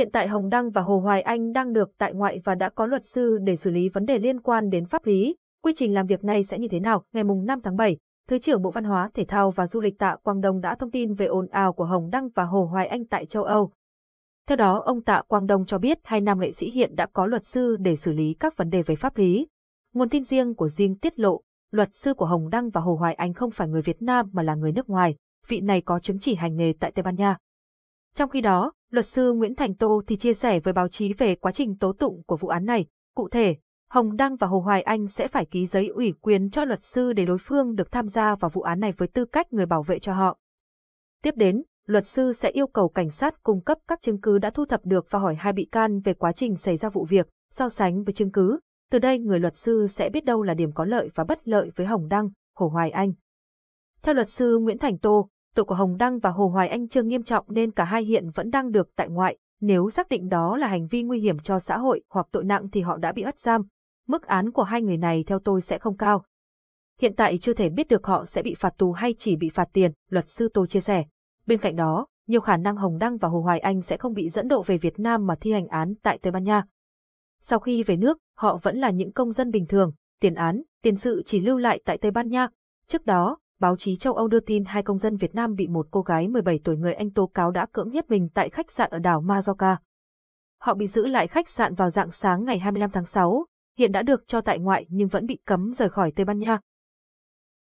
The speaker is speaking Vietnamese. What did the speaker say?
Hiện tại Hồng Đăng và Hồ Hoài Anh đang được tại ngoại và đã có luật sư để xử lý vấn đề liên quan đến pháp lý. Quy trình làm việc này sẽ như thế nào? Ngày 5 tháng 7, Thứ trưởng Bộ Văn hóa, Thể thao và Du lịch Tạ Quang Đông đã thông tin về ồn ào của Hồng Đăng và Hồ Hoài Anh tại châu Âu. Theo đó, ông Tạ Quang Đông cho biết hai nam nghệ sĩ hiện đã có luật sư để xử lý các vấn đề về pháp lý. Nguồn tin riêng của riêng tiết lộ, luật sư của Hồng Đăng và Hồ Hoài Anh không phải người Việt Nam mà là người nước ngoài, vị này có chứng chỉ hành nghề tại Tây Ban Nha. Trong khi đó, Luật sư Nguyễn Thành Tô thì chia sẻ với báo chí về quá trình tố tụng của vụ án này. Cụ thể, Hồng Đăng và Hồ Hoài Anh sẽ phải ký giấy ủy quyền cho luật sư để đối phương được tham gia vào vụ án này với tư cách người bảo vệ cho họ. Tiếp đến, luật sư sẽ yêu cầu cảnh sát cung cấp các chứng cứ đã thu thập được và hỏi hai bị can về quá trình xảy ra vụ việc, so sánh với chứng cứ. Từ đây người luật sư sẽ biết đâu là điểm có lợi và bất lợi với Hồng Đăng, Hồ Hoài Anh. Theo luật sư Nguyễn Thành Tô, tội của Hồng Đăng và Hồ Hoài Anh chưa nghiêm trọng nên cả hai hiện vẫn đang được tại ngoại, nếu xác định đó là hành vi nguy hiểm cho xã hội hoặc tội nặng thì họ đã bị bắt giam. Mức án của hai người này theo tôi sẽ không cao. Hiện tại chưa thể biết được họ sẽ bị phạt tù hay chỉ bị phạt tiền, luật sư tôi chia sẻ. Bên cạnh đó, nhiều khả năng Hồng Đăng và Hồ Hoài Anh sẽ không bị dẫn độ về Việt Nam mà thi hành án tại Tây Ban Nha. Sau khi về nước, họ vẫn là những công dân bình thường, tiền án, tiền sự chỉ lưu lại tại Tây Ban Nha. Trước đó, báo chí châu Âu đưa tin hai công dân Việt Nam bị một cô gái 17 tuổi người Anh tố cáo đã cưỡng hiếp mình tại khách sạn ở đảo Majorca. Họ bị giữ lại khách sạn vào dạng sáng ngày 25 tháng 6, hiện đã được cho tại ngoại nhưng vẫn bị cấm rời khỏi Tây Ban Nha.